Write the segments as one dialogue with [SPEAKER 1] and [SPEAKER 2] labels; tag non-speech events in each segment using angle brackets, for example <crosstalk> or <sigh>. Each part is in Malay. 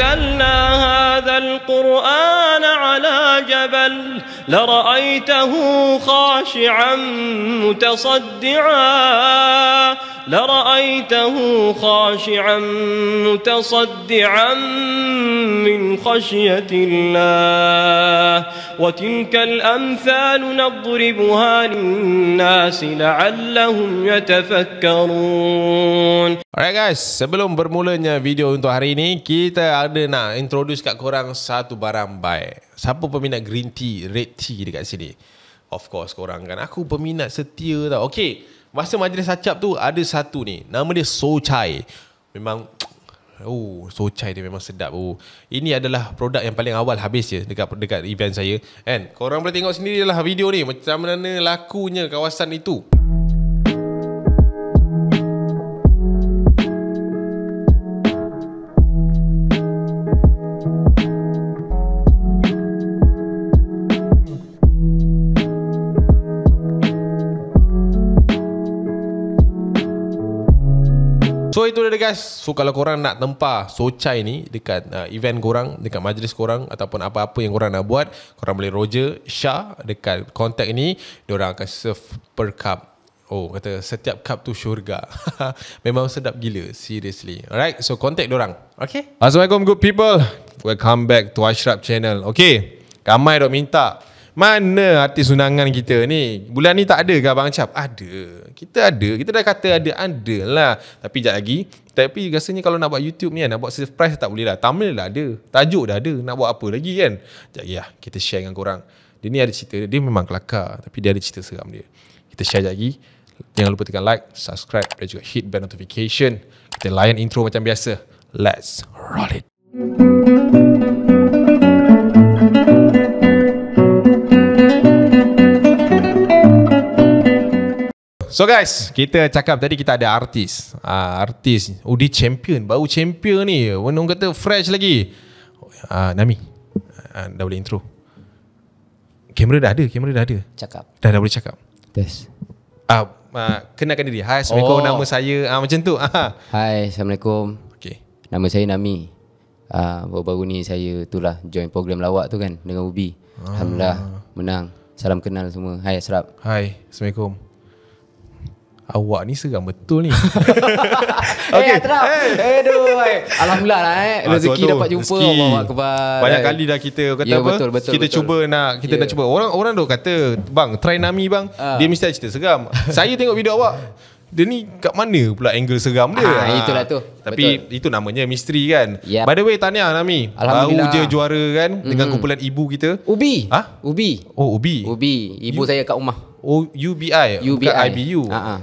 [SPEAKER 1] أنزلنا
[SPEAKER 2] هذا القرآن على جبل لرأيته خاشعا متصدعا لرأيته خاشعا متصدعا من خشية الله وتلك الأمثال نضربها للناس لعلهم يتفكرون Alright guys, sebelum bermulanya video untuk hari ini Kita ada nak introduce kat korang satu barang baik Siapa peminat green tea, red tea dekat sini? Of course korang kan, aku peminat setia tau Okay, Masa majlis acap tu ada satu ni nama dia So Chai. Memang <tsk> oh So Chai dia memang sedap. Oh. Ini adalah produk yang paling awal habis je dekat dekat event saya. Kan? Korang boleh tengok sendirilah video ni macam mana lakunya kawasan itu. Sesuai tu dia guys So kalau korang nak tempah Socai ni Dekat uh, event korang Dekat majlis korang Ataupun apa-apa yang korang nak buat Korang boleh roja, Shah Dekat kontak ni Diorang akan serve per cup Oh kata setiap cup tu syurga <laughs> Memang sedap gila Seriously Alright so contact diorang Okay Assalamualaikum good people Welcome back to Ashraf channel Okay Kamai dok minta mana artis undangan kita ni? Bulan ni tak ada ke Abang Cap? Ada. Kita ada. Kita dah kata ada. Ada lah. Tapi sekejap lagi. Tapi rasanya kalau nak buat YouTube ni kan. Nak buat surprise tak boleh lah. Tamil lah ada. Tajuk dah ada. Nak buat apa lagi kan? Sekejap lagi lah. Kita share dengan korang. Dia ni ada cerita. Dia memang kelakar. Tapi dia ada cerita seram dia. Kita share sekejap lagi. Jangan lupa tekan like, subscribe dan juga hit bell notification. Kita layan intro macam biasa. Let's roll it. Mm-hmm. So guys, kita cakap tadi kita ada artis. Uh, artis Udi Champion, baru champion ni. Wenung kata fresh lagi. Uh, Nami. Uh, dah boleh intro. Kamera dah ada, kamera dah ada. Cakap. Dah dah
[SPEAKER 1] boleh cakap. Yes. Ah, uh,
[SPEAKER 2] uh, kenalkan diri. Hai, Assalamualaikum. Oh. Nama saya uh, macam tu.
[SPEAKER 1] Hai, Assalamualaikum. Okay. Nama saya Nami. Ah, uh, baru-baru ni saya itulah join program lawak tu kan dengan Ubi. Uh. Alhamdulillah menang. Salam kenal semua. Hai, Asrap.
[SPEAKER 2] Hai, Assalamualaikum. Awak ni seram betul ni <laughs> okay. Eh Atrap hey.
[SPEAKER 1] Aduh ay. Alhamdulillah lah eh ah, Rezeki ah, dapat jumpa Rezeki. Allah Banyak kali dah kita kata yeah, apa? Betul, betul, kita betul. cuba nak Kita yeah. Ya. nak cuba
[SPEAKER 2] Orang orang tu kata Bang try Nami bang uh. Dia mesti ada cerita seram Saya tengok video awak dia ni kat mana pula angle seram dia? Ah, itulah tu. Ah, tapi Betul. itu namanya misteri kan. Yep. By the way tanya Nami. Baru je juara kan mm-hmm. dengan hmm. kumpulan ibu kita. Ubi. Ha? Ubi. Oh, Ubi. Ubi. Ibu you... saya kat rumah. O U B I U B I B U. Ha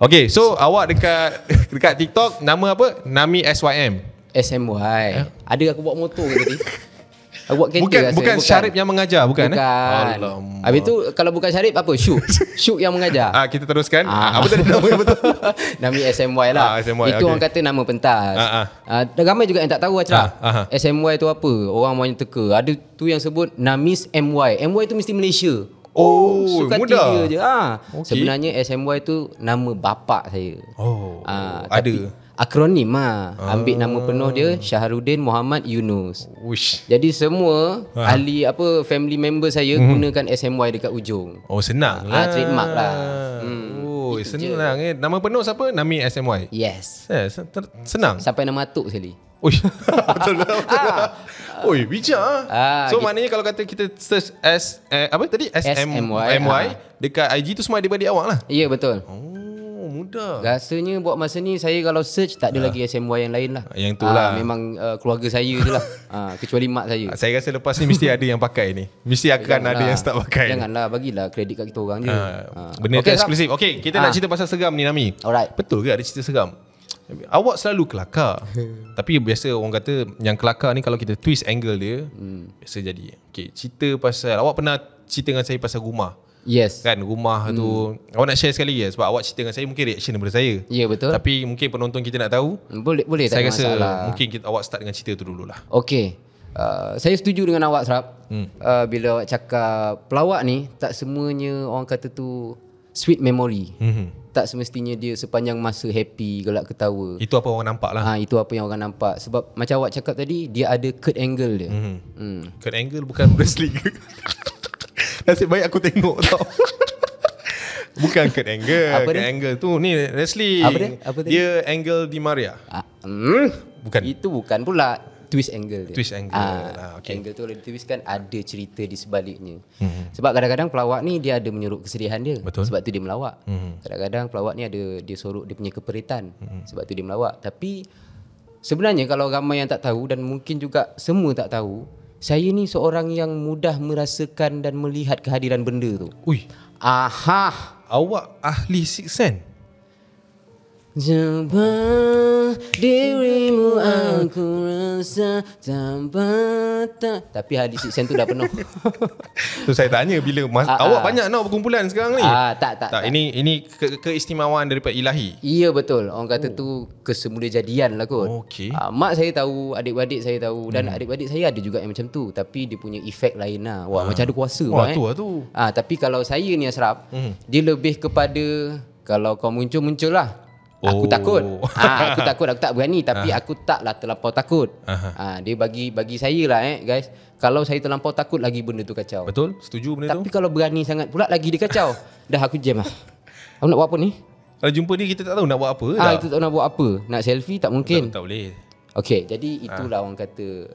[SPEAKER 2] Okay, so awak dekat <laughs> dekat TikTok nama apa? Nami SYM. SMY. Eh? Ada aku buat motor ke tadi?
[SPEAKER 1] aku buat kereta bukan, bukan, bukan Syarif yang mengajar, bukan, bukan. eh? Bukan. Habis tu kalau bukan Syarif apa? Shu, <laughs> Shu yang mengajar.
[SPEAKER 2] Ah, kita teruskan. Ah. Apa tadi nama apa tu?
[SPEAKER 1] <laughs> Nami SMY lah. Ah, SMY, Itu okay. orang kata nama pentas. Ah, ah. ah ramai juga yang tak tahu acara. Ah, ah. SMY tu apa? Orang banyak teka. Ada tu yang sebut Namis MY. MY tu mesti Malaysia. Oh, oh, suka muda. tiga je. Ha. Ah, okay. Oh, sebenarnya SMY tu nama bapa saya. Oh. Ha, tapi ada. Akronim ah. Ha. Ambil nama ah. penuh dia Syahrudin Muhammad Yunus. Uish. Jadi semua ha. ahli apa family member saya hmm. gunakan SMY dekat ujung.
[SPEAKER 2] Oh, senang. Ah, ha, ha, trademark lah. lah. Hmm. Oh, senang je. eh. Nama penuh siapa? Nami SMY.
[SPEAKER 1] Yes. Yeah, senang. S- sampai nama atuk sekali. Ui. <laughs> Betul
[SPEAKER 2] lah. Ui, bijak ah. Ah, So gitu. maknanya kalau kata kita search S eh, apa tadi? S M Y ha. dekat IG tu semua daripada awak lah. Ya, betul.
[SPEAKER 1] Oh, mudah. Rasanya buat masa ni saya kalau search tak ada ha. lagi SMY yang lain lah. Yang tu lah. Ha, memang uh, keluarga saya je lah. Ha, <laughs> kecuali mak saya. Saya rasa lepas ni mesti ada yang pakai ni. Mesti akan Janganlah. ada yang start pakai. Janganlah, ni. bagilah kredit kat kita orang je. Ha. Benda okay, eksklusif. Okay, kita ha. nak cerita
[SPEAKER 2] pasal seram ni Nami. Alright. Betul ke ada cerita seram? Awak selalu kelakar <laughs> Tapi biasa orang kata Yang kelakar ni Kalau kita twist angle dia hmm. Biasa jadi Okay cerita pasal Awak pernah cerita dengan saya Pasal rumah Yes Kan rumah hmm. tu Awak nak share sekali ya Sebab awak cerita dengan saya Mungkin reaction daripada saya Ya yeah, betul Tapi mungkin penonton kita nak tahu Boleh boleh Saya tak rasa masalah. mungkin kita, awak start dengan cerita tu dulu lah
[SPEAKER 1] Okay uh, Saya setuju dengan awak Serap hmm. uh, Bila awak cakap Pelawak ni Tak semuanya orang kata tu Sweet memory Hmm tak semestinya dia sepanjang masa happy gelak ketawa itu apa orang nampak lah ha, itu apa yang orang nampak sebab macam awak cakap tadi dia ada cut Angle dia mm-hmm.
[SPEAKER 2] hmm. Angle bukan wrestling.
[SPEAKER 1] <laughs> <laughs> nasib baik aku tengok
[SPEAKER 2] tau <laughs> Bukan cut Angle Apa Kurt Angle tu Ni wrestling Apa dia? Apa
[SPEAKER 1] dia Angle Di Maria ah, mm. Bukan Itu bukan pula twist angle dia. Twist angle. Ah, ah, okay. Angle tu boleh twist kan ada cerita di sebaliknya. Hmm. Sebab kadang-kadang pelawak ni dia ada menyuruh kesedihan dia. Betul. Sebab tu dia melawak. Hmm. Kadang-kadang pelawak ni ada dia sorok dia punya keperitan. Hmm. Sebab tu dia melawak. Tapi sebenarnya kalau ramai yang tak tahu dan mungkin juga semua tak tahu, saya ni seorang yang mudah merasakan dan melihat kehadiran benda tu. Ui. Aha. Awak ahli six sense? Jumpa dirimu aku rasa tambah tak Tapi hari section tu dah penuh
[SPEAKER 2] <laughs> Tu saya tanya bila mas- uh, Awak uh, banyak
[SPEAKER 1] tau berkumpulan sekarang ni uh, tak, tak, tak, tak,
[SPEAKER 2] Ini ini ke- keistimewaan daripada ilahi
[SPEAKER 1] Iya betul Orang kata oh. tu kesemula jadian lah kot okay. uh, Mak saya tahu Adik-adik saya tahu Dan hmm. adik-adik saya ada juga yang macam tu Tapi dia punya efek lain lah Wah uh. macam ada kuasa Wah mak, eh. tu lah eh. tu uh, Tapi kalau saya ni Asraf hmm. Dia lebih kepada kalau kau muncul, muncul lah. Oh. Aku takut. Ha, <laughs> aku takut aku tak berani tapi ha. aku taklah terlampau takut. Ha, dia bagi bagi saya lah eh guys. Kalau saya terlampau takut lagi benda tu kacau. Betul? Setuju benda tapi tu. Tapi kalau berani sangat pula lagi dia kacau. <laughs> Dah aku jam lah. Aku nak buat apa ni? Kalau
[SPEAKER 2] jumpa ni kita tak tahu nak buat
[SPEAKER 1] apa. Ah ha, itu tak nak buat apa. Nak selfie tak mungkin. Tak, tak boleh. Okey, jadi itulah ha. orang kata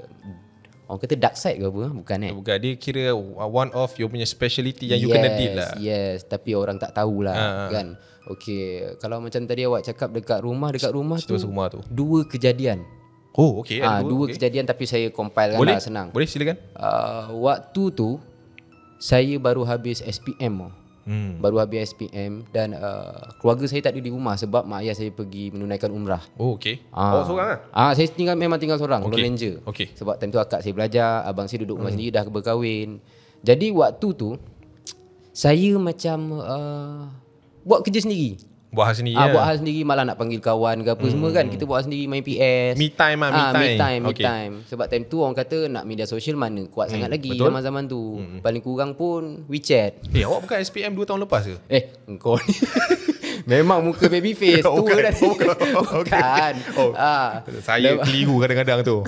[SPEAKER 1] Orang kata dark side ke apa ah, Bukan eh Bukan
[SPEAKER 2] dia kira One of your punya speciality Yang yes, you kena deal lah
[SPEAKER 1] Yes Tapi orang tak tahulah ha. Kan Okay Kalau macam tadi awak cakap Dekat rumah Dekat rumah, tu, rumah tu Dua kejadian Oh okay ha, Dua, okay. kejadian Tapi saya compile kan Boleh? lah Senang Boleh silakan uh, Waktu tu Saya baru habis SPM oh hmm. baru habis SPM dan uh, keluarga saya tak ada di rumah sebab mak ayah saya pergi menunaikan umrah. Oh okey. Ah. Oh seorang ah. Ah saya tinggal memang tinggal seorang okay. lone ranger. Okay. Sebab time tu akak saya belajar, abang saya duduk rumah hmm. sendiri dah berkahwin. Jadi waktu tu saya macam uh, buat kerja sendiri
[SPEAKER 2] buat hal sendiri ah, ya. buat lah. hal
[SPEAKER 1] sendiri malah nak panggil kawan ke apa hmm. semua kan hmm. kita buat hal sendiri main PS me time lah, ah, me, time. me time me okay. time sebab time tu orang kata nak media sosial mana kuat hmm. sangat lagi zaman-zaman tu hmm. paling kurang pun WeChat eh awak bukan SPM 2 tahun
[SPEAKER 2] lepas ke eh engkau ni <laughs> Memang muka baby face <laughs> tua <laughs> okay, dah. Okay,
[SPEAKER 1] okay. Oh, ha.
[SPEAKER 2] Saya lep- keliru kadang-kadang tu.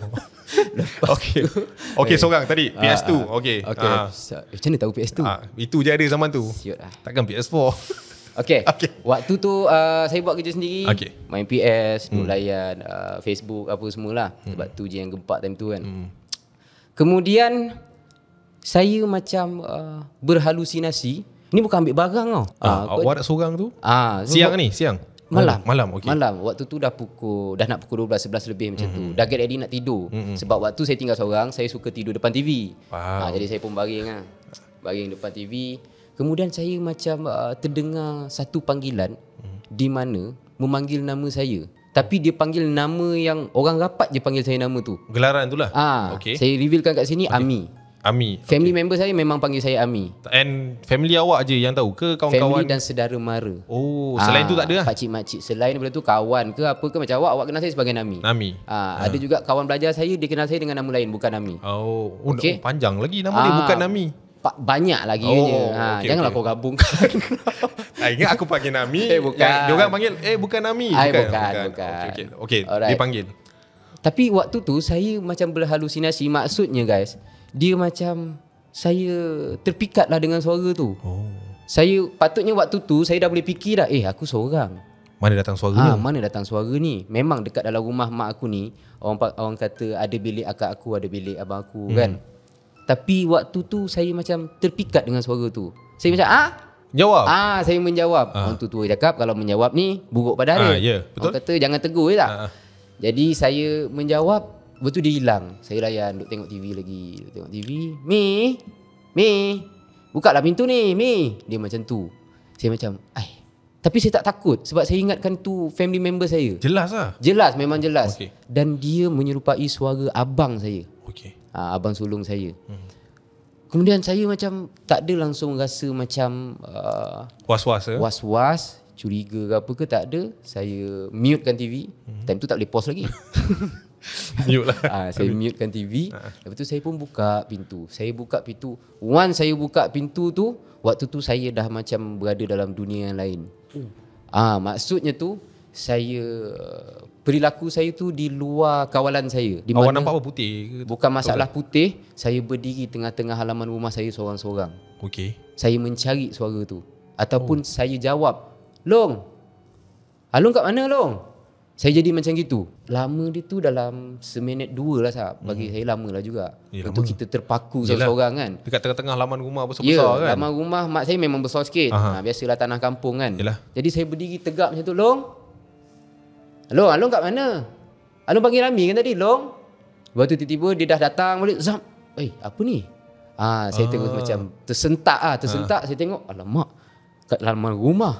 [SPEAKER 2] Lepas
[SPEAKER 1] okay. tu. Okay, eh. seorang tadi. Ah, PS2. Ha, ah. okay. okay. Ha. Eh, mana tahu PS2? Ha. Itu je ada zaman tu. Siut lah. Takkan PS4. Okay. okay. Waktu tu uh, saya buat kerja sendiri. Okay. Main PS, hmm. layan uh, Facebook apa semualah. Hmm. Sebab tu je yang gempak time tu kan. Hmm. Kemudian saya macam uh, berhalusinasi. Ni bukan ambil barang tau. Ah, ah awak nak seorang tu?
[SPEAKER 2] Ah, ah siang ni, siang.
[SPEAKER 1] Malam. Malam, Okay. Malam. Waktu tu dah pukul dah nak pukul 12, 11 lebih macam mm-hmm. tu. Hmm. Dah get ready nak tidur. Mm-hmm. Sebab waktu saya tinggal seorang, saya suka tidur depan TV. Wow. Ah, jadi saya pun baring ah. Baring depan TV. Kemudian saya macam uh, terdengar satu panggilan hmm. di mana memanggil nama saya. Tapi dia panggil nama yang orang rapat je panggil saya nama tu.
[SPEAKER 2] Gelaran itulah. Ah, okay. Saya
[SPEAKER 1] revealkan kat sini okay. Ami. Ami. Family okay. member saya memang panggil saya Ami. And family awak je yang tahu ke kawan-kawan? Family dan saudara mara. Oh, selain ah, tu tak ada lah. Pak cik selain daripada tu kawan ke apa ke macam awak awak kenal saya sebagai Nami. Nami. Ah, ah, ada juga kawan belajar saya dia kenal saya dengan nama lain bukan Nami. Oh, oh okay. oh panjang lagi nama ah. dia bukan Nami banyak lagi oh, ha, okay, Janganlah okay. kau
[SPEAKER 2] gabungkan Tak <laughs> ingat aku panggil Nami Eh bukan eh, Dia orang panggil Eh bukan Nami Ay, bukan, bukan, bukan. bukan. Okay, okay. okay dia panggil
[SPEAKER 1] Tapi waktu tu Saya macam berhalusinasi Maksudnya guys Dia macam Saya terpikat lah dengan suara tu oh. Saya patutnya waktu tu Saya dah boleh fikir dah Eh aku seorang
[SPEAKER 2] mana datang suara ha, ni? Mana
[SPEAKER 1] datang suara ni? Memang dekat dalam rumah mak aku ni Orang orang kata ada bilik akak aku, ada bilik abang aku hmm. kan tapi waktu tu saya macam terpikat dengan suara tu. Saya macam ah jawab. Ah saya menjawab. Ah. Orang tua cakap kalau menjawab ni buruk pada hari. Ah, yeah, betul. Orang kata jangan tegur je ya tak. Ah, ah. Jadi saya menjawab betul dia hilang. Saya layan duk tengok TV lagi, duk tengok TV. Mi, mi. buka lah pintu ni, mi. Dia macam tu. Saya macam ai. Tapi saya tak takut sebab saya ingatkan tu family member saya. Jelas lah. Jelas memang jelas. Okay. Dan dia menyerupai suara abang saya. Okey uh, abang sulung saya. Hmm. Kemudian saya macam tak ada langsung rasa macam ah, was-was eh? Was-was, curiga ke apa ke tak ada. Saya mutekan TV. Hmm. Time tu tak boleh pause lagi. <laughs> mute lah. Ha, saya mutekan TV. Ha. Lepas tu saya pun buka pintu. Saya buka pintu. Once saya buka pintu tu, waktu tu saya dah macam berada dalam dunia yang lain. Oh. Ah, ha, maksudnya tu saya perilaku saya tu di luar kawalan saya. Di Awak nampak apa putih? Bukan masalah putih. Saya berdiri tengah-tengah halaman rumah saya seorang-seorang. Okey. Saya mencari suara tu. Ataupun oh. saya jawab, Long! Along ah, kat mana, Long? Saya jadi macam gitu. Lama dia tu dalam seminit dua lah, sahab. Bagi hmm. saya ya, lama lah juga. Untuk kita terpaku Yelah. seorang-seorang kan. Dekat
[SPEAKER 2] tengah-tengah halaman rumah besar-besar yeah, kan. Ya, halaman
[SPEAKER 1] rumah mak saya memang besar sikit. Ha, biasalah tanah kampung kan. Yelah. Jadi saya berdiri tegak macam tu, Long! Long, Long kat mana? Long panggil Rami kan tadi, Long? Lepas tu tiba-tiba dia dah datang balik, Zam. Eh, apa ni? Ah, saya ah. tengok macam tersentak ah, tersentak ah. saya tengok, alamak. Kat laman rumah.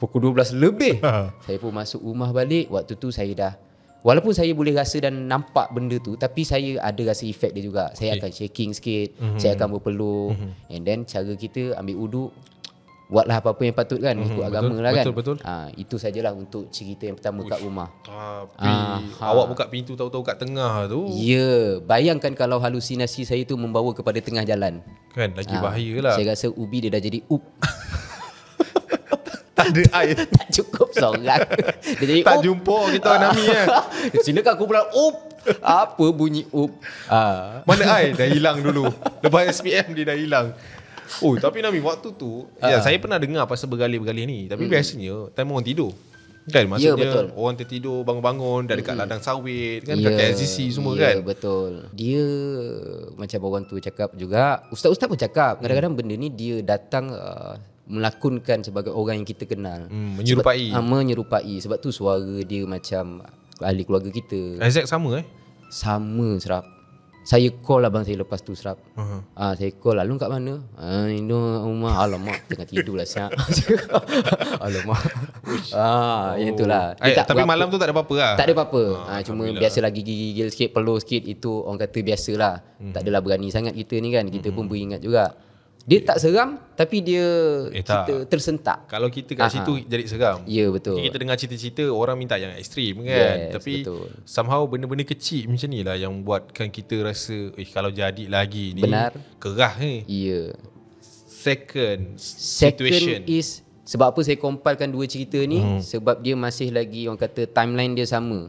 [SPEAKER 1] Pukul 12 lebih. Ah. saya pun masuk rumah balik. Waktu tu saya dah Walaupun saya boleh rasa dan nampak benda tu tapi saya ada rasa efek dia juga. Saya akan shaking sikit, mm-hmm. saya akan berpeluh mm-hmm. and then cara kita ambil uduk buatlah apa-apa yang patut kan mhm, ikut agama betul, lah kan. Betul betul. Ha, itu sajalah untuk cerita yang pertama Uish, kat rumah. Tapi ah, ha, awak buka pintu tahu-tahu kat tengah tu. Ya, bayangkan kalau halusinasi saya tu membawa kepada tengah jalan. Kan lagi ha, lah. Saya rasa ubi dia dah jadi up. <laughs> tak ada air. <laughs> tak cukup seorang. <laughs> dia jadi tak jumpa kita Nami kan. Silakan aku pula up. Apa bunyi up? Ha.
[SPEAKER 2] Mana air dah hilang dulu. Lepas SPM dia dah hilang. <laughs> Oh tapi Nami waktu tu uh-huh. ya ah. saya pernah dengar pasal bergalih bergali ni tapi hmm. biasanya time orang tidur. Kan maksudnya ya, betul. orang tertidur bangun-bangun dah dekat hmm. ladang sawit kan ya, dekat KLCC semua ya, kan. Ya
[SPEAKER 1] betul. Dia macam orang tu cakap juga ustaz-ustaz pun cakap hmm. kadang-kadang benda ni dia datang uh, melakonkan sebagai orang yang kita kenal. Hmm, menyerupai. Sebab, uh, menyerupai sebab tu suara dia macam ahli keluarga kita. Exact sama eh? Sama serap saya call abang saya lepas tu serap. Uh-huh. Ah, uh, saya call lalu kat mana? Ah uh, rumah alamak tengah tidur lah siap. <laughs> alamak. Ah uh, oh. yang itulah. Eh, tak tapi malam tu tak ada apa-apa lah. Tak ada apa-apa. Ah uh, cuma biasa lagi gigi-gigil sikit, peluh sikit itu orang kata biasa lah. hmm Tak adalah berani sangat kita ni kan. Kita mm-hmm. pun hmm. beringat juga. Dia tak seram tapi dia eh, tak. kita tersentak.
[SPEAKER 2] Kalau kita kat Aha. situ ah. jadi seram. Ya betul. kita dengar cerita-cerita orang minta yang ekstrim kan. Yes, tapi betul. somehow benda-benda kecil macam ni lah yang buatkan kita rasa eh kalau jadi lagi ni Benar. kerah ni. Ya. Second, Second situation. Second
[SPEAKER 1] is sebab apa saya compilekan dua cerita ni hmm. sebab dia masih lagi orang kata timeline dia sama.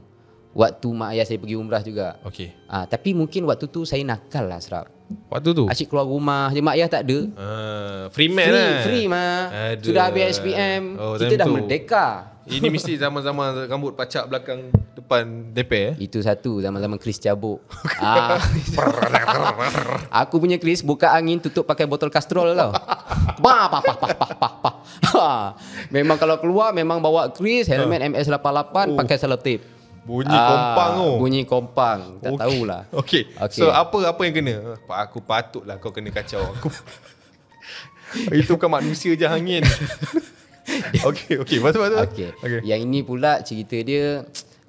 [SPEAKER 1] Waktu mak ayah saya pergi umrah juga Okey. Uh, tapi mungkin waktu tu saya nakal lah Serap Waktu tu? Asyik keluar rumah je Mak ayah tak ada uh, Free man free, lah Free mah Sudah habis SPM oh, Kita dah tu. merdeka Ini mesti <laughs>
[SPEAKER 2] zaman-zaman rambut pacak
[SPEAKER 1] belakang depan DP. eh? Itu satu zaman-zaman Chris cabuk <laughs> ah. Aku punya Chris buka angin tutup pakai botol kastrol tau Pah, <laughs> pah, pah, pah, pah, pah, pah. Ha. Memang kalau keluar memang bawa Chris Helmet uh. MS88 uh. pakai selotip Bunyi ah, kompang tu. Bunyi kompang. Tak okay. tahulah. <laughs> Okay.
[SPEAKER 2] okay. So apa apa yang kena? Pak aku patutlah kau kena kacau aku.
[SPEAKER 1] <laughs> Itu bukan manusia je hangin. <laughs> okay, okay. Masuk, masuk. Okay. okay. Yang ini pula cerita dia... <tsk>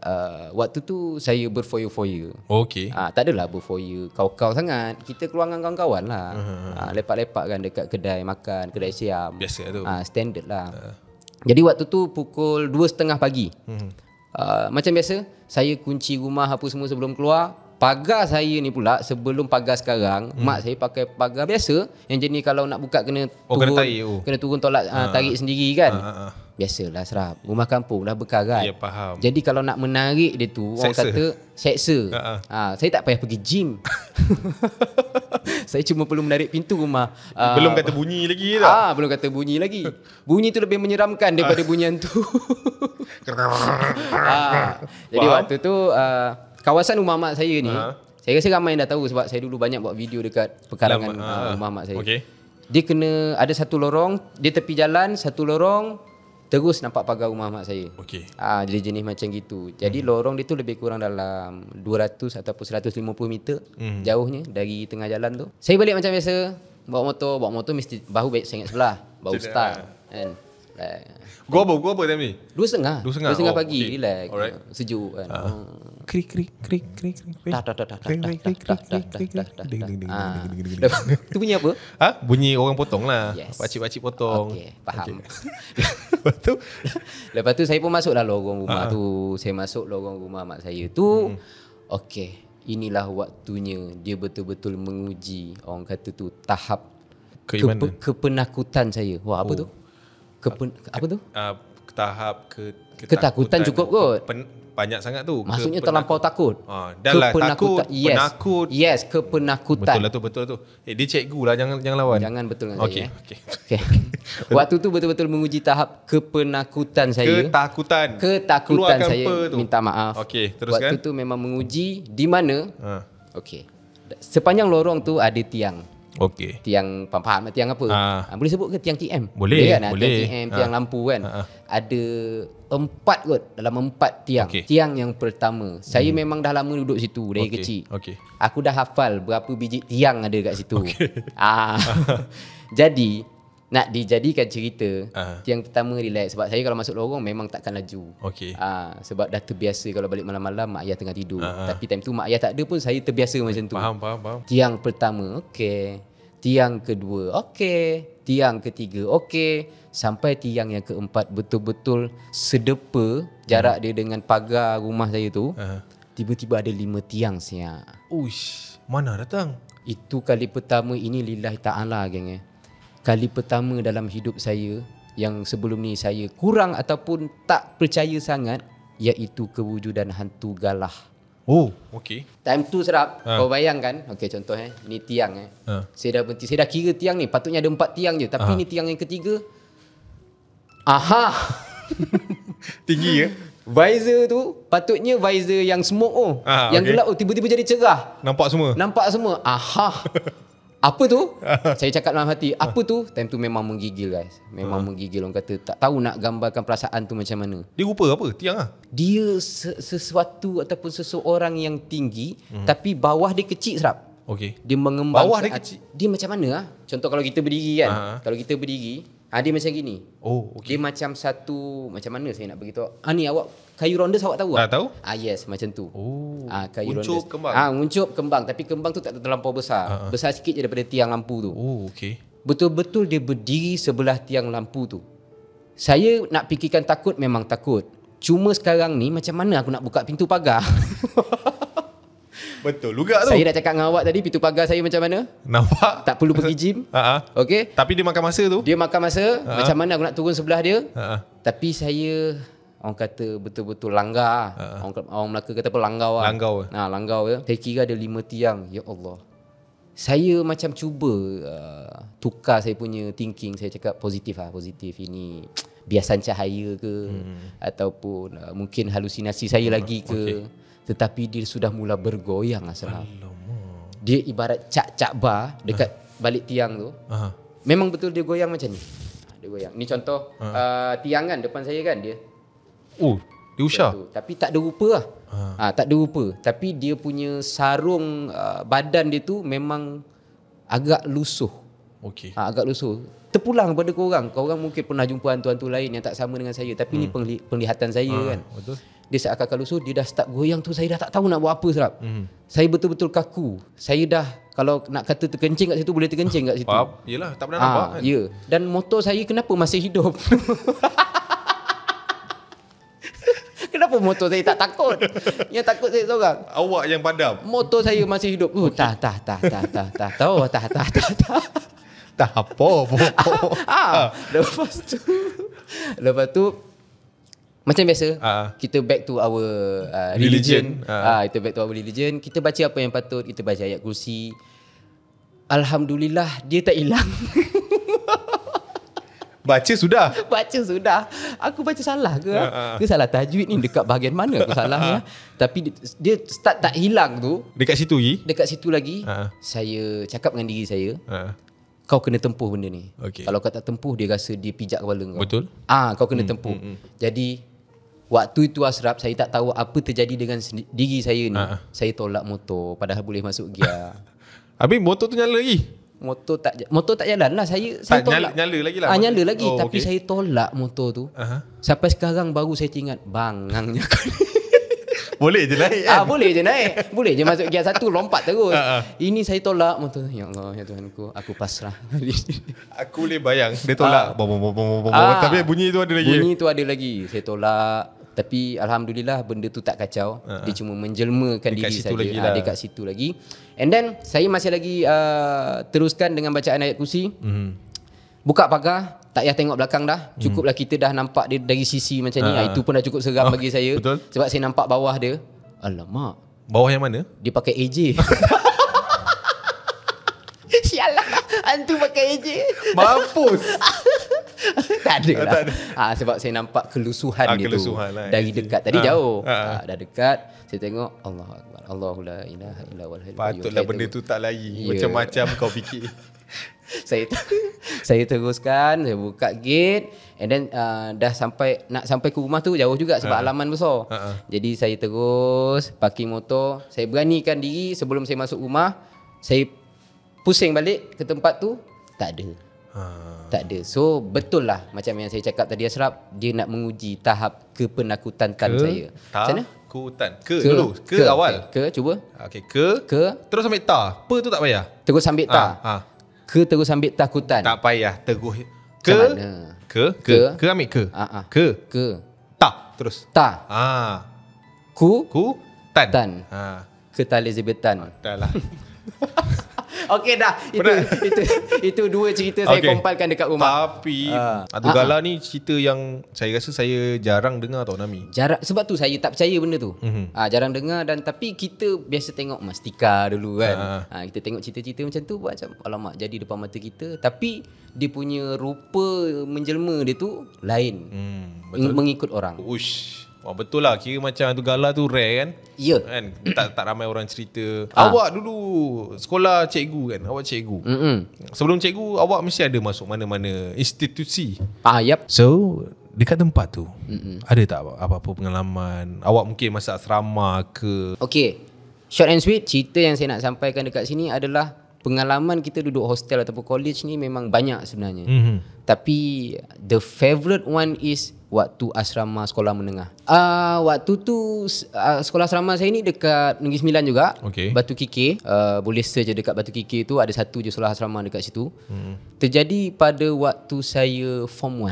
[SPEAKER 1] Uh, waktu tu saya berfoya-foya Okay uh, ah, Tak adalah berfoya kau-kau sangat Kita keluar dengan kawan-kawan lah uh-huh. uh, Lepak-lepak kan dekat kedai makan Kedai siam Biasa tu uh, Standard lah uh. Jadi waktu tu pukul 2.30 pagi uh-huh. Ah, macam biasa, saya kunci rumah apa semua sebelum keluar. Pagar saya ni pula sebelum pagar sekarang, hmm. mak saya pakai pagar biasa yang jenis kalau nak buka kena oh, turun kena, tarik, oh. kena turun tolak ha. tarik sendiri kan. Ha, ha, ha. Biasalah serap. Rumah kampung dah berkarat. Kan? Ya Jadi kalau nak menarik dia tu seksa. orang kata seksa. Ha, ha. ha saya tak payah pergi gym. <laughs> saya cuma perlu menarik pintu rumah. Belum ha. kata bunyi lagi ha. tak? Ah belum kata bunyi lagi. Bunyi tu lebih menyeramkan daripada bunyian tu. ha. <laughs> Jadi faham? waktu tu uh, kawasan rumah mak saya ni, uh saya rasa ramai yang dah tahu sebab saya dulu banyak buat video dekat pekarangan Lama, uh, rumah mak saya. Okay. Dia kena ada satu lorong, dia tepi jalan, satu lorong terus nampak pagar rumah mak saya. Okey. Ah jadi jenis macam gitu. Jadi hmm. lorong dia tu lebih kurang dalam 200 ataupun 150 meter hmm. jauhnya dari tengah jalan tu. Saya balik macam biasa, bawa motor, bawa motor mesti bahu baik sangat sebelah, bau star ah. kan. Lah. Like, gua apa? Gua apa time ni? Dua setengah. Dua setengah, Dua setengah oh, pagi. Okay. Relax. Alright. Sejuk kan. Uh. Krik, krik, krik, krik, krik. Dah, dah, dah, dah, dah, dah, dah, dah dah bunyi apa? Ha? Bunyi orang potong lah. Yes. Pakcik-pakcik potong. Okay, faham. Okay. <laughs> Lepas tu? Lepas tu saya pun masuk lah lorong rumah uh-huh. tu. Saya masuk lorong rumah mak saya tu. Hmm. Okay. Inilah waktunya dia betul-betul menguji orang kata tu tahap ke- kepenakutan saya. Wah, apa oh. tu? kepen, apa tu?
[SPEAKER 2] Uh, ah, tahap ke, ketakutan, ketakutan cukup kot. Pen, banyak sangat tu. Maksudnya terlampau takut. Ha, dah lah takut, yes.
[SPEAKER 1] penakut. Yes, kepenakutan. Betul lah tu, betul lah tu. Eh, dia cikgu lah, jangan, jangan lawan. Jangan betul dengan okay, saya. Eh. Okay. okay. <laughs> Waktu tu betul-betul menguji tahap kepenakutan saya. Ketakutan. Ketakutan Keluarkan saya. Minta maaf. Okay, teruskan. Waktu tu memang menguji di mana. Ha. Ah. Okay. Sepanjang lorong tu ada tiang. Okey. Tiang pampahan tiang apa? Ha. Boleh sebut ke tiang TM? Boleh. Boleh. Kan, ah, boleh. Tiang TM, tiang ha. lampu kan. Ha. Ada empat kot dalam empat tiang. Okay. Tiang yang pertama. Saya hmm. memang dah lama duduk situ dari okay. kecil. Okey. Aku dah hafal berapa biji tiang ada kat situ. Okay. Ah. <laughs> Jadi, nak dijadikan cerita uh-huh. yang pertama relax sebab saya kalau masuk lorong memang takkan laju okey uh, sebab dah terbiasa kalau balik malam-malam mak ayah tengah tidur uh-huh. tapi time tu mak ayah tak ada pun saya terbiasa okay. macam tu faham faham faham tiang pertama okey tiang kedua okey tiang ketiga okey sampai tiang yang keempat betul-betul sedepa jarak uh-huh. dia dengan pagar rumah saya tu uh-huh. tiba-tiba ada lima tiang siap
[SPEAKER 2] ush mana datang
[SPEAKER 1] itu kali pertama ini lillahi taala geng eh kali pertama dalam hidup saya yang sebelum ni saya kurang ataupun tak percaya sangat iaitu kewujudan hantu galah. Oh, okey. Time tu serap. Ha. Kau bayangkan, okey contoh eh, ni tiang eh. Ha. Saya dah berhenti. saya dah kira tiang ni, patutnya ada empat tiang je, tapi ha. ni tiang yang ketiga. Aha. <laughs> Tinggi ya. Visor tu patutnya visor yang smoke oh. Ha, yang okay. gelap oh tiba-tiba jadi cerah. Nampak semua. Nampak semua. Aha. <laughs> Apa tu? <laughs> saya cakap dalam hati, apa tu? Time tu memang menggigil guys. Memang uh menggigil orang kata tak tahu nak gambarkan perasaan tu macam mana. Dia rupa apa? Tiang ah. Dia sesuatu ataupun seseorang yang tinggi uh tapi bawah dia kecil serap. Okey. Dia mengembang bawah dia kecil. Dia macam mana ah? Contoh kalau kita berdiri kan. Uh-huh. Kalau kita berdiri, ah, dia macam gini. Oh, okey. Dia macam satu macam mana saya nak beritahu? Ah ni awak Kayu rondes awak tahu? Tak ah, tahu. Ah yes, macam tu. Oh. Ah kayu rondes. kembang. Ah muncup kembang tapi kembang tu tak terlampau besar. Uh-huh. Besar sikit je daripada tiang lampu tu. Oh, okey. Betul-betul dia berdiri sebelah tiang lampu tu. Saya nak fikirkan takut memang takut. Cuma sekarang ni macam mana aku nak buka pintu pagar? <laughs> Betul juga tu. Saya dah cakap dengan awak tadi pintu pagar saya macam mana? Nampak. Tak perlu pergi gym. Ha <laughs> ah. Uh-huh. Okey. Tapi dia makan masa tu. Dia makan masa. Uh-huh. Macam mana aku nak turun sebelah dia? Ha uh-huh. Tapi saya orang kata betul-betul langgar uh. orang, orang Melaka kata apa langgau? lah. langgau ah ha, langgau ya saya kira ada lima tiang ya Allah saya macam cuba uh, tukar saya punya thinking saya cakap positif ah positif ini biasan cahaya ke hmm. ataupun uh, mungkin halusinasi saya hmm. lagi ke okay. tetapi dia sudah mula bergoyang asrah dia ibarat cak-cak bar dekat uh. balik tiang tu uh-huh. memang betul dia goyang macam ni dia goyang ni contoh uh-huh. uh, tiang kan depan saya kan dia Oh, dia usha. Tapi tak ada rupa lah. Ha. Ha, tak ada rupa. Tapi dia punya sarung uh, badan dia tu memang agak lusuh. Okey. Ha, agak lusuh. Terpulang pada korang. Korang mungkin pernah jumpa hantu-hantu lain yang tak sama dengan saya. Tapi hmm. ni penglihatan saya ha, kan. Betul. Dia seakan-akan lusuh. Dia dah start goyang tu. Saya dah tak tahu nak buat apa sebab. Hmm. Saya betul-betul kaku. Saya dah kalau nak kata terkencing kat situ boleh terkencing kat situ. Faham.
[SPEAKER 2] Yelah tak pernah ha, nampak kan. Ya.
[SPEAKER 1] Dan motor saya kenapa masih hidup? <laughs> apa motor saya tak takut. Yang takut saya seorang.
[SPEAKER 2] Awak yang padam. Motor saya masih
[SPEAKER 1] hidup. Oh, tah tah tah tah tah tah. Tahu tah tah tah tah. Tah apa pokok. Ah, ah. ah. Lepas tu. Lepas tu macam biasa, uh, kita back to our uh, religion. Ah, uh, uh, kita back to our religion. Kita baca apa yang patut, kita baca ayat kursi. Alhamdulillah dia tak hilang. <laughs> Baca sudah. <laughs> baca sudah. Aku baca salah ke? Uh, uh. Ke salah tajwid ni dekat bahagian mana aku salahnya? Ha, ha. Uh. Tapi dia, dia start tak hilang tu. Dekat situ lagi? Dekat situ lagi. Uh. Saya cakap dengan diri saya. Uh. Kau kena tempuh benda ni. Okay. Kalau kau tak tempuh dia rasa dia pijak kepala kau. Betul. Ah, kau kena hmm, tempuh. Hmm, hmm. Jadi waktu itu asrap saya tak tahu apa terjadi dengan diri saya ni. Uh. Saya tolak motor padahal boleh masuk gear. <laughs> Habis motor tu nyala lagi motor tak motor tak jalan lah saya saya tak, tolak nyala, nyala lagi lah ah, nyala lagi oh, tapi okay. saya tolak motor tu uh-huh. sampai sekarang baru saya ingat bangangnya <laughs> boleh je naik ah, kan? ah boleh je naik boleh je masuk gear satu lompat terus uh-huh. ini saya tolak motor ya Allah ya Tuhanku aku pasrah <laughs> aku boleh bayang dia tolak ah. Bom, bom,
[SPEAKER 2] bom, bom, bom, ah. tapi bunyi tu ada lagi bunyi
[SPEAKER 1] tu ada lagi saya tolak tapi alhamdulillah benda tu tak kacau uh-huh. dia cuma menjelmakan dekat diri saja ha, lah. ha, dekat situ lagi and then saya masih lagi uh, teruskan dengan bacaan ayat kursi mm-hmm. buka pagar tak payah tengok belakang dah mhm. cukuplah kita dah nampak dia dari sisi macam uh-huh. ni ha, itu pun dah cukup seram oh, bagi saya betul? sebab saya nampak bawah dia alamak bawah yang mana dia pakai AJ <laughs> Hantu pakai AJ Mampus <laughs> Tak ada ah, lah ha, Sebab saya nampak Kelusuhan ha, dia tu lah, Dari AJ. dekat Tadi ha. jauh ha. Ha, Dah dekat Saya tengok Allah Akbar Allahul ilaha illa wal Patutlah benda tu tak lagi ya. Macam-macam kau fikir <laughs> saya saya teruskan saya buka gate and then uh, dah sampai nak sampai ke rumah tu jauh juga sebab uh-huh. alaman besar. Uh-huh. Jadi saya terus parking motor, saya beranikan diri sebelum saya masuk rumah, saya pusing balik ke tempat tu tak ada. Ha. Tak ada. So betul lah macam yang saya cakap tadi Asrap dia nak menguji tahap kepenakutan ke, saya. Ta- macam mana?
[SPEAKER 2] Kutan. Ke, ke dulu. Ke, ke awal. Okay. Ke cuba. Okay. ke. Ke. Terus ambil ta. Pe tu tak payah.
[SPEAKER 1] Terus ambil ta. Ha. ha. Ke terus ambil ta kutan. Tak payah. Teguh. Ke. Ke. Ke. Ke. ke. ambil ke. Ha, ha. Ke. Ke. Ta. Terus. Ta. Ha. Ku. Ku. Tan. Tan. Ha. Ke ta Elizabethan. Oh, dah lah. <laughs> Okay dah. Itu, itu, itu itu dua cerita saya okay. dekat rumah. Tapi ah. uh. Atu ah. Gala
[SPEAKER 2] ni cerita yang saya rasa saya jarang dengar tau Nami.
[SPEAKER 1] Jarak sebab tu saya tak percaya benda tu. Mm-hmm. Uh, jarang dengar dan tapi kita biasa tengok Mastika dulu kan. Uh. Uh, kita tengok cerita-cerita macam tu macam alamak jadi depan mata kita tapi dia punya rupa menjelma dia tu lain. Mm, Mengikut orang. Ush.
[SPEAKER 2] Wah, betul lah kira macam tu gala tu rare kan? Ya. Yeah. Kan tak tak ramai orang cerita. Ha. Awak
[SPEAKER 1] dulu sekolah
[SPEAKER 2] cikgu kan? Awak cikgu. Mm-hmm. Sebelum cikgu awak mesti ada masuk mana-mana institusi. Ah, yep. So dekat tempat tu. Mm-hmm. Ada tak apa-apa pengalaman? Awak mungkin
[SPEAKER 1] masa asrama ke? Okay Short and sweet, cerita yang saya nak sampaikan dekat sini adalah pengalaman kita duduk hostel ataupun college ni memang banyak sebenarnya. Mm-hmm. Tapi the favorite one is waktu asrama sekolah menengah. Uh, waktu tu uh, sekolah asrama saya ni dekat Negeri Sembilan juga. Okay. Batu Kiki. Uh, ah, boleh search dekat Batu Kiki tu ada satu je sekolah asrama dekat situ. Hmm. Terjadi pada waktu saya form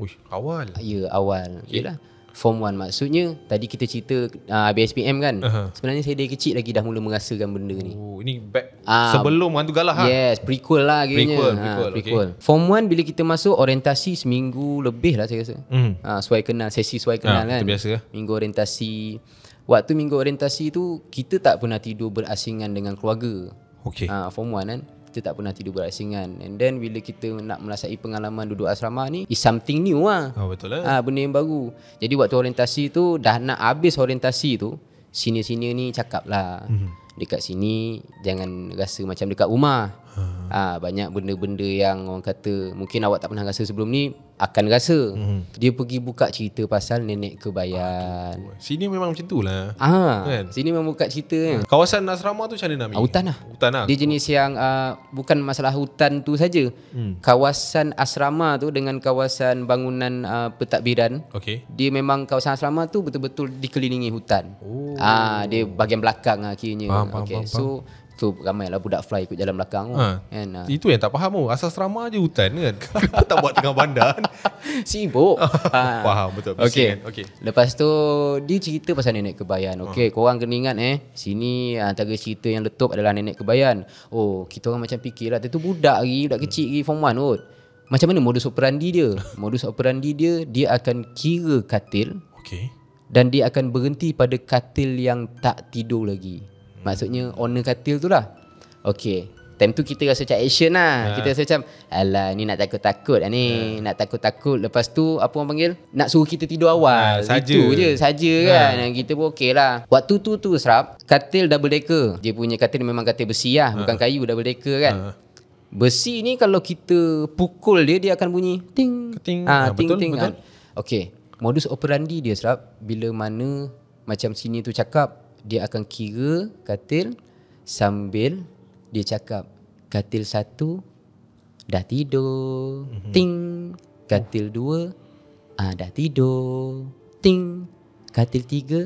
[SPEAKER 1] 1. awal. Ya, awal. Okay. Yalah form 1 maksudnya tadi kita cerita uh, ah, BSPM kan uh-huh. sebenarnya saya dari kecil lagi dah mula merasakan benda ni oh ini back uh, sebelum hantu galah ha? yes prequel lah prequel, ah, prequel, ha, prequel. Okay. form 1 bila kita masuk orientasi seminggu lebih lah saya rasa mm. uh, suai kenal sesi suai kenal uh, kan biasa ya. minggu orientasi waktu minggu orientasi tu kita tak pernah tidur berasingan dengan keluarga okay. uh, form 1 kan kita tak pernah tidur berasingan and then bila kita nak merasai pengalaman duduk asrama ni is something new ah oh, betul lah ah benda yang baru jadi waktu orientasi tu dah nak habis orientasi tu sini sini ni cakaplah lah mm-hmm. dekat sini jangan rasa macam dekat rumah ha. Ha, Banyak benda-benda yang orang kata Mungkin awak tak pernah rasa sebelum ni Akan rasa hmm. Dia pergi buka cerita pasal nenek kebayan ha, Sini memang macam tu lah ha, kan? Sini memang buka cerita ha. kan? Kawasan asrama tu macam mana nak ha, Hutan lah Hutan lah Dia jenis yang uh, Bukan masalah hutan tu saja. Hmm. Kawasan asrama tu Dengan kawasan bangunan uh, pentadbiran okay. Dia memang kawasan asrama tu Betul-betul dikelilingi hutan oh. ha, Dia bahagian belakang lah akhirnya faham, okay. So So ramai lah budak fly ikut jalan belakang ha. kan, ha. Itu yang tak faham pun Asal serama je hutan kan <laughs> Kenapa tak buat tengah bandar kan <laughs> Sibuk <laughs> ha. Faham betul okay. okay. okay. Lepas tu Dia cerita pasal nenek kebayan Okay ha. korang kena ingat eh Sini ha, antara cerita yang letup adalah nenek kebayan Oh kita orang macam lah, Tentu budak lagi Budak kecil lagi form 1 kot Macam mana modus operandi dia Modus operandi dia Dia akan kira katil Okay dan dia akan berhenti pada katil yang tak tidur lagi Maksudnya owner katil tu lah Okay Time tu kita rasa macam action lah ha. Kita rasa macam Alah ni nak takut-takut lah ni ha. Nak takut-takut Lepas tu apa orang panggil Nak suruh kita tidur awal ha, Saja Itu je Saja ha. kan Kita pun okey lah Waktu tu tu serap Katil double decker Dia punya katil memang katil besi lah ha. Bukan kayu double decker kan ha. Besi ni kalau kita pukul dia Dia akan bunyi Ting Ting ha, ha, ting, Betul, ting, kan. betul. Ha. Okay Modus operandi dia serap Bila mana Macam sini tu cakap dia akan kira katil sambil dia cakap katil satu dah tidur mm-hmm. ting katil oh. dua ah dah tidur ting katil tiga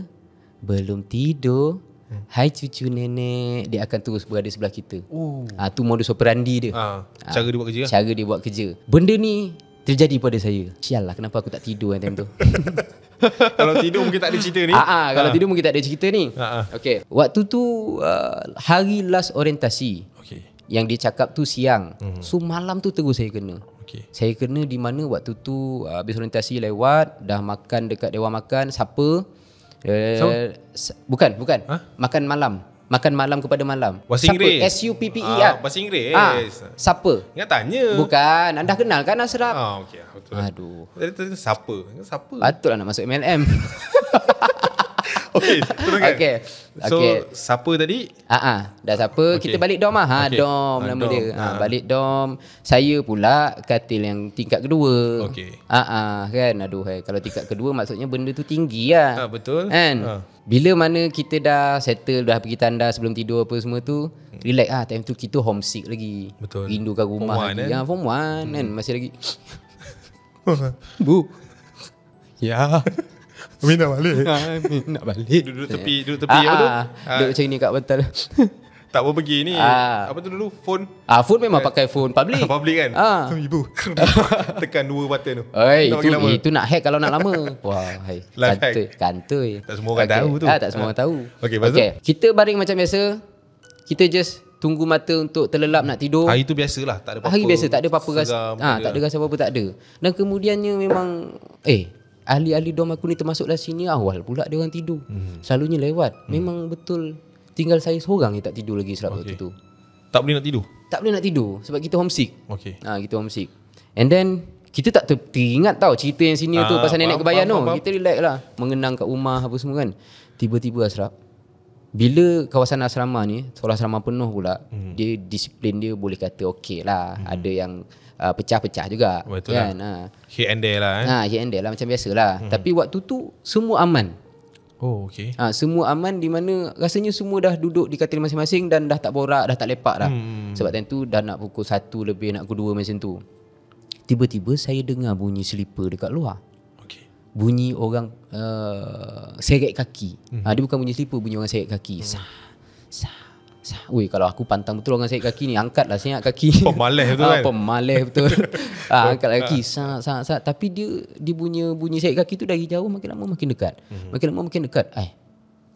[SPEAKER 1] belum tidur hmm. Hai cucu nenek Dia akan terus berada sebelah kita Itu ah, ha, modus operandi dia ha, Cara ha, dia buat kerja lah. Cara dia buat kerja Benda ni Terjadi pada saya Sial lah kenapa aku tak tidur time tu
[SPEAKER 2] <laughs> Kalau tidur mungkin tak ada cerita ni Ah, ah Kalau ha. tidur
[SPEAKER 1] mungkin tak ada cerita ni Ha-ha. Ah. Okay Waktu tu uh, Hari last orientasi Okay Yang dia cakap tu siang mm-hmm. So malam tu terus saya kena Okay. Saya kena di mana waktu tu uh, habis orientasi lewat dah makan dekat dewan makan siapa? Uh, so? bukan, bukan. Huh? Makan malam. Makan malam kepada malam Bahasa Inggeris S-U-P-P-E ah, ah,
[SPEAKER 2] Bahasa Inggeris ah, Siapa? Ingat tanya
[SPEAKER 1] Bukan Anda kenal kan Asraf? Ah, okay. Aduh Tadi tanya siapa?
[SPEAKER 2] Siapa? Patutlah
[SPEAKER 1] nak masuk MLM <laughs> <laughs> Okay teruskan. Okay So okay. siapa tadi? Ah, uh-huh, Dah siapa okay. Kita balik dom lah ha, okay. Dom ah, nama dia ha, ah. Balik dom Saya pula Katil yang tingkat kedua Okay Ah, uh-huh, Kan aduh hai. Kalau tingkat kedua Maksudnya benda tu tinggi ya. ha, Betul Kan uh. Bila mana kita dah settle Dah pergi tanda sebelum tidur Apa semua tu Relax lah Time tu kita homesick lagi Betul Rindukan rumah form one, kan? ya, Form one kan? hmm. Masih lagi <laughs> Bu <laughs> Ya Amin <laughs> balik ha, <laughs> Amin ah, balik Duduk tepi Duduk tepi ah, apa tu ah, ah. Duduk ah. macam ni kat bantal <laughs>
[SPEAKER 2] Tak apa pergi ni ah. Apa tu dulu Phone
[SPEAKER 1] Ah Phone memang eh. pakai phone Public Public kan ah.
[SPEAKER 2] ibu Tekan dua button tu Oi, itu, itu nak
[SPEAKER 1] hack kalau nak lama Wah hai. Life kantoy. hack Kantoi Tak semua orang okay. tahu tu ah, Tak semua orang ah. tahu Okay, okay. okay. Kita baring macam biasa Kita just Tunggu mata untuk terlelap nak tidur Hari tu biasalah Tak ada apa-apa Hari biasa tak ada apa-apa rasa, ha, Tak ada rasa apa-apa tak ada Dan kemudiannya memang Eh ahli-ahli dorm aku ni termasuklah sini awal pula dia orang tidur. Hmm. Selalunya lewat. Hmm. Memang betul tinggal saya seorang yang tak tidur lagi selama okay. waktu tu. Tak boleh nak tidur. Tak boleh nak tidur sebab kita homesick. Okay. Ha kita homesick. And then kita tak teringat tau cerita yang sini ha, tu ah, pasal nenek kebayang tu. Kita relax lah mengenang kat rumah apa semua kan. Tiba-tiba Asrap bila kawasan asrama ni seolah asrama penuh pula mm. dia disiplin dia boleh kata okey lah mm. ada yang uh, pecah-pecah juga betul kan? lah ha. Ah. here and there lah eh? ha, ah, here and there lah macam biasa lah mm. tapi waktu tu semua aman oh okay ha, ah, semua aman di mana rasanya semua dah duduk di katil masing-masing dan dah tak borak dah tak lepak lah. mm. sebab time tu dah nak pukul satu lebih nak pukul dua macam tu tiba-tiba saya dengar bunyi slipper dekat luar bunyi orang uh, seret kaki. Hmm. Ha, dia bukan bunyi selipar, bunyi orang seret kaki. Hmm. Sah, sah, sah. Ui, kalau aku pantang betul orang seret kaki ni, angkat lah, senyap kaki. <laughs> Pemaleh betul ha, kan? Pemaleh betul. ha, <laughs> ah, angkat kaki, sah, sah, sah. Tapi dia dia bunyi bunyi seret kaki tu dari jauh makin lama makin dekat. Hmm. Makin lama makin dekat. Eh,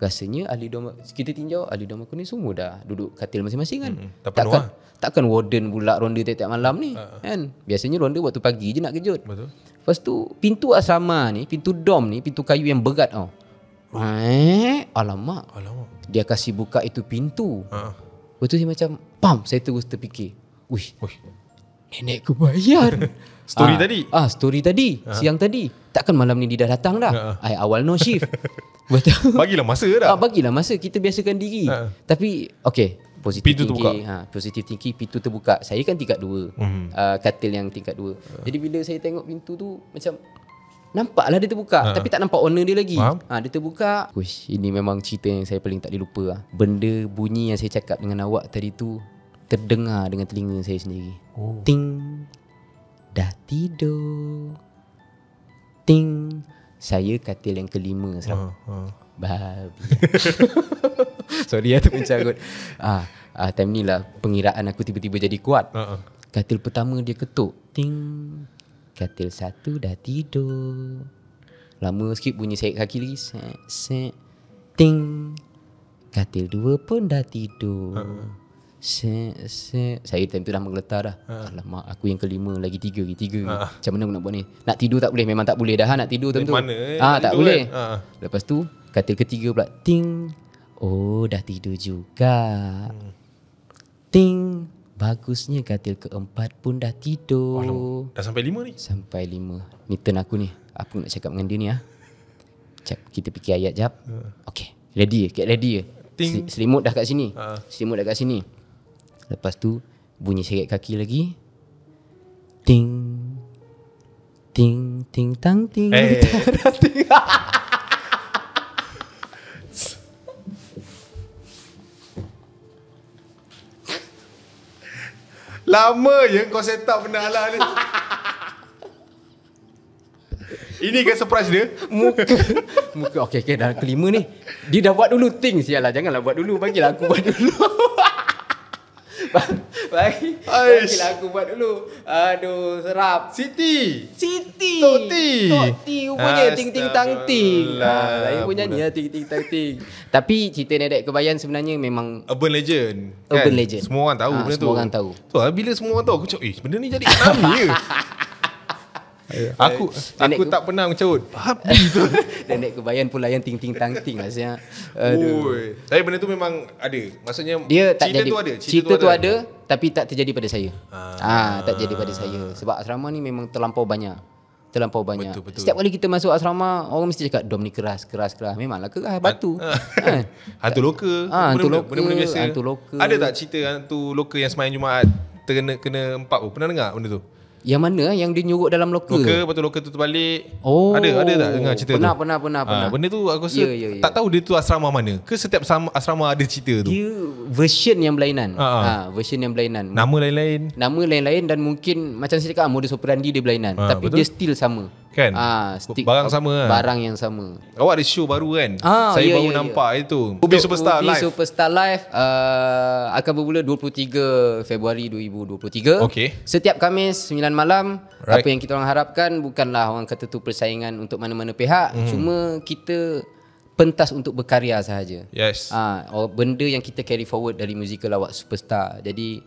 [SPEAKER 1] rasanya ahli doma, kita tinjau ahli doma kau ni semua dah duduk katil masing-masing kan. Hmm. Takkan, nuah. takkan warden bulak ronde tiap-tiap malam ni. Uh. Kan? Biasanya ronde waktu pagi je nak kejut. Betul. Lepas tu pintu asrama ni, pintu dom ni, pintu kayu yang berat tau. Eh, alamak. Alamak. Dia kasi buka itu pintu. Ha. Lepas tu dia macam pam, saya terus terfikir. Wih. Wih. Nenek ku bayar. <laughs> story ha. tadi. Ah, story tadi, ha. siang tadi. Takkan malam ni dia dah datang dah. Ha. I awal no shift. <laughs> Betul. bagilah masa dah. Ah, ha, bagilah masa kita biasakan diri. Ha. Tapi okay. Positif tinggi, thinking ha, positive thinking pintu terbuka saya kan tingkat dua. mm. uh, katil yang tingkat dua. uh. jadi bila saya tengok pintu tu macam nampak lah dia terbuka uh. tapi tak nampak owner dia lagi Faham? ha dia terbuka Uish, ini memang cerita yang saya paling tak dilupa lah. benda bunyi yang saya cakap dengan awak tadi tu terdengar dengan telinga saya sendiri oh. ting dah tidur ting saya katil yang kelima uh, uh. babi <laughs> Sorry aku <laughs> mencarut ah, ah, Time ni lah Pengiraan aku tiba-tiba jadi kuat uh-uh. Katil pertama dia ketuk Ting Katil satu dah tidur Lama sikit bunyi saya kaki lagi Set set Ting Katil dua pun dah tidur uh-uh. Ha, set set Saya time tu dah menggeletar dah uh-uh. Alamak aku yang kelima lagi tiga lagi tiga uh-uh. Macam mana aku nak buat ni Nak tidur tak boleh memang tak boleh dah nak tidur time tu mana, eh, ah, Tak boleh kan? uh-huh. Lepas tu katil ketiga pula Ting Oh dah tidur juga Ting Bagusnya katil keempat pun dah tidur Wah, Dah sampai lima ni? Sampai lima Ni turn aku ni Aku nak cakap dengan dia ni ah. Jap, kita fikir ayat jap ha. Okay Ready ya? Get ready ya? Selimut dah kat sini uh. Selimut dah kat sini Lepas tu Bunyi seret kaki lagi Ting Ting Ting tang ting hey. Eh. <laughs> Ting <laughs>
[SPEAKER 2] Lama je kau set up benda halal ni.
[SPEAKER 1] Ini ke kan surprise dia. Muka. Muka. Okay, okay. Dan kelima ni. Dia dah buat dulu things. Yalah, janganlah buat dulu. Bagilah aku buat dulu. <laughs> <laughs> Baik Bagi lah aku buat dulu Aduh Serap Siti Siti toti, Tokti Rupanya ting ting tang ting ah, Lain punya ni ya, Ting ting tang ting Tapi cerita Nedek Kebayan sebenarnya memang Urban legend Urban kan? legend Semua orang tahu ah, benda tu Semua orang tahu
[SPEAKER 2] Tu ah, bila semua orang tahu Aku cakap Eh benda ni jadi Nami ke <laughs> Ya. aku
[SPEAKER 1] aku tak pernah mencaut babi tu nenek kebayan pula yang ting ting tang ting rasa aduh
[SPEAKER 2] tapi benda tu memang ada maksudnya dia cerita tak jadi, tu ada cerita, cerita tu, ada. tu ada
[SPEAKER 1] tapi tak terjadi pada saya ah, ah tak jadi pada saya sebab asrama ni memang terlampau banyak terlampau banyak betul, betul. setiap kali kita masuk asrama orang mesti cakap dom ni keras keras keras memanglah keras ha- batu ha. Ha.
[SPEAKER 2] <laughs> hantu loka ah, hantu loka benda biasa hantu loka ada tak cerita hantu loka yang semain jumaat terkena kena empat pun oh, pernah dengar benda tu
[SPEAKER 1] yang mana eh, yang dia nyuruk dalam loker? Loker, lepas tu
[SPEAKER 2] loker tu terbalik. Oh. Ada, ada tak dengar cerita pernah, tu? Pernah, pernah, ah, pernah. Ha, benda tu aku rasa yeah, yeah, yeah. tak tahu dia tu asrama mana. Ke setiap asrama ada cerita tu? Dia
[SPEAKER 1] version yang berlainan. Ha, ha. ha version yang berlainan. Nama lain-lain. Nama lain-lain dan mungkin macam saya cakap modus operandi dia berlainan. Ha, Tapi betul? dia still sama kan ah, stick
[SPEAKER 2] barang sama kan? barang yang sama awak oh, ada show baru kan ah, saya yeah, baru yeah, ya. nampak yeah. itu Ubi Superstar Ubi Live
[SPEAKER 1] Superstar Live uh, akan bermula 23 Februari 2023 okay. setiap Kamis 9 malam right. apa yang kita orang harapkan bukanlah orang kata tu persaingan untuk mana-mana pihak hmm. cuma kita pentas untuk berkarya sahaja yes ah, benda yang kita carry forward dari musical awak Superstar jadi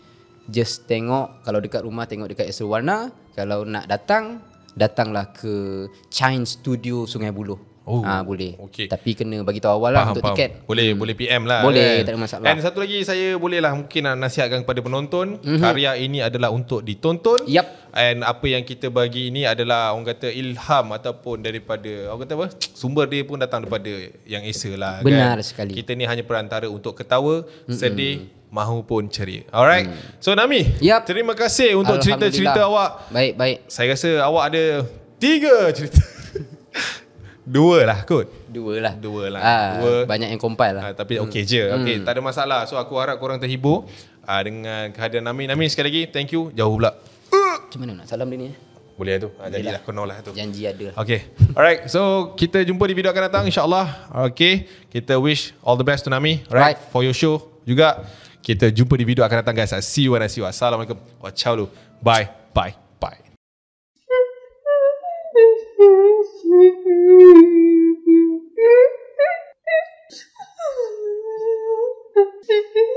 [SPEAKER 1] just tengok kalau dekat rumah tengok dekat Astro Warna kalau nak datang datanglah ke Chine Studio Sungai Buloh. Oh, ah ha, boleh. Okay. Tapi kena bagi tahu awal lah faham, untuk faham. tiket. Boleh, hmm. boleh PM lah. Boleh, kan? tak ada masalah. Dan
[SPEAKER 2] satu lagi saya boleh lah mungkin nak nasihatkan kepada penonton, mm-hmm. karya ini adalah untuk ditonton. Yep. And apa yang kita bagi ini adalah orang kata ilham ataupun daripada orang kata apa? Sumber dia pun datang daripada yang Esa lah kan? Benar sekali. Kita ni hanya perantara untuk ketawa, mm-hmm. sedih mahupun ceria. Alright. Hmm. So Nami, yep. terima kasih untuk cerita-cerita awak. Baik, baik. Saya rasa awak ada
[SPEAKER 1] tiga cerita. <laughs> dua lah kot.
[SPEAKER 2] Dua lah. Dua lah. Ha, dua.
[SPEAKER 1] Banyak yang compile
[SPEAKER 2] lah. Ha, tapi hmm. okey je. okay. hmm. tak ada masalah. So aku harap korang terhibur ha, dengan kehadiran Nami. Nami sekali lagi, thank you. Jauh pula. Macam mana nak salam dia ni? Eh? Boleh lah tu. Ha, janji lah. Kena lah tu. Janji ada. Okay. Alright. So kita jumpa di video akan datang insyaAllah. Okay. Kita wish all the best to Nami. Right. right. For your show juga. Kita jumpa di video akan datang guys. I'll see you when I see you. Assalamualaikum. Wa ciao lu. Bye. Bye. Bye. Hehehehe <laughs>